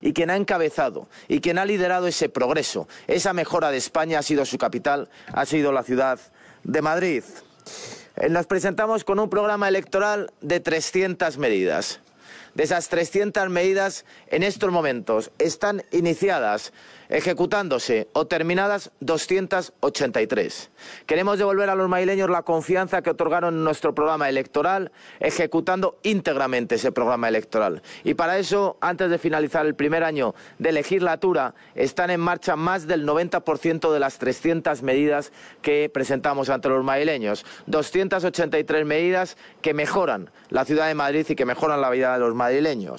Y quien ha encabezado y quien ha liderado ese progreso, esa mejora de España ha sido su capital, ha sido la ciudad de Madrid. Eh, nos presentamos con un programa electoral de 300 medidas de esas 300 medidas en estos momentos están iniciadas, ejecutándose o terminadas 283. Queremos devolver a los maileños la confianza que otorgaron en nuestro programa electoral, ejecutando íntegramente ese programa electoral. Y para eso, antes de finalizar el primer año de legislatura, están en marcha más del 90% de las 300 medidas que presentamos ante los maileños. 283 medidas que mejoran la ciudad de Madrid y que mejoran la vida de los maileños madrileños.